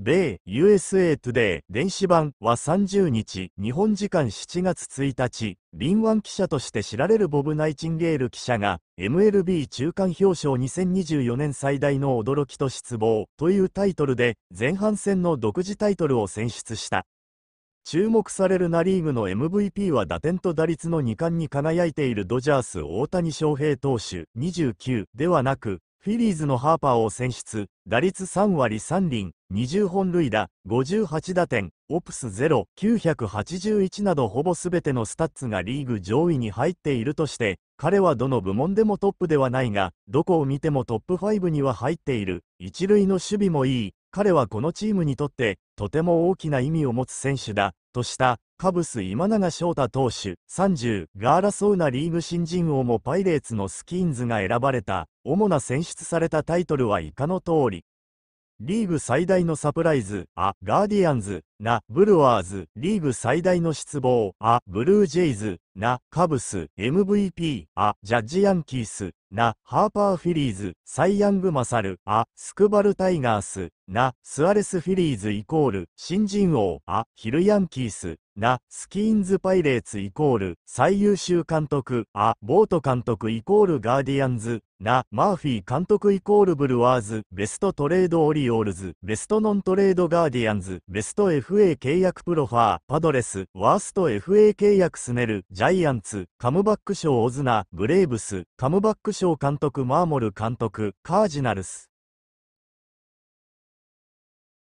米 USA トゥデイ電子版は30日、日本時間7月1日、敏腕記者として知られるボブ・ナイチンゲール記者が、MLB 中間表彰2024年最大の驚きと失望というタイトルで、前半戦の独自タイトルを選出した。注目されるナ・リーグの MVP は打点と打率の2冠に輝いているドジャース大谷翔平投手29ではなくフィリーズのハーパーを選出、打率3割3厘、20本塁打、58打点、オプス0、981などほぼすべてのスタッツがリーグ上位に入っているとして、彼はどの部門でもトップではないが、どこを見てもトップ5には入っている、一塁の守備もいい、彼はこのチームにとって、とても大きな意味を持つ選手だ、とした、カブス今永翔太投手30が争うなリーグ新人王もパイレーツのスキーンズが選ばれた主な選出されたタイトルは以下の通りリーグ最大のサプライズ、ア・ガーディアンズ、な、ブルワーズ、リーグ最大の失望、あ、ブルージェイズ、な、カブス、MVP、あ、ジャッジヤンキース、な、ハーパーフィリーズ、サイヤングマサル、あ、スクバルタイガース、な、スアレスフィリーズイコール、新人王、あ、ヒルヤンキース、な、スキーンズパイレーツイコール、最優秀監督、あ、ボート監督イコールガーディアンズ、な、マーフィー監督イコールブルワーズ、ベストトレードオリオールズ、ベストノントレードガーディアンズ、ベスト F FA 契約プロファー、パドレス、ワースト FA 契約スネル、ジャイアンツ、カムバック賞オズナ、ブレーブス、カムバック賞監督マーモル監督、カージナルス。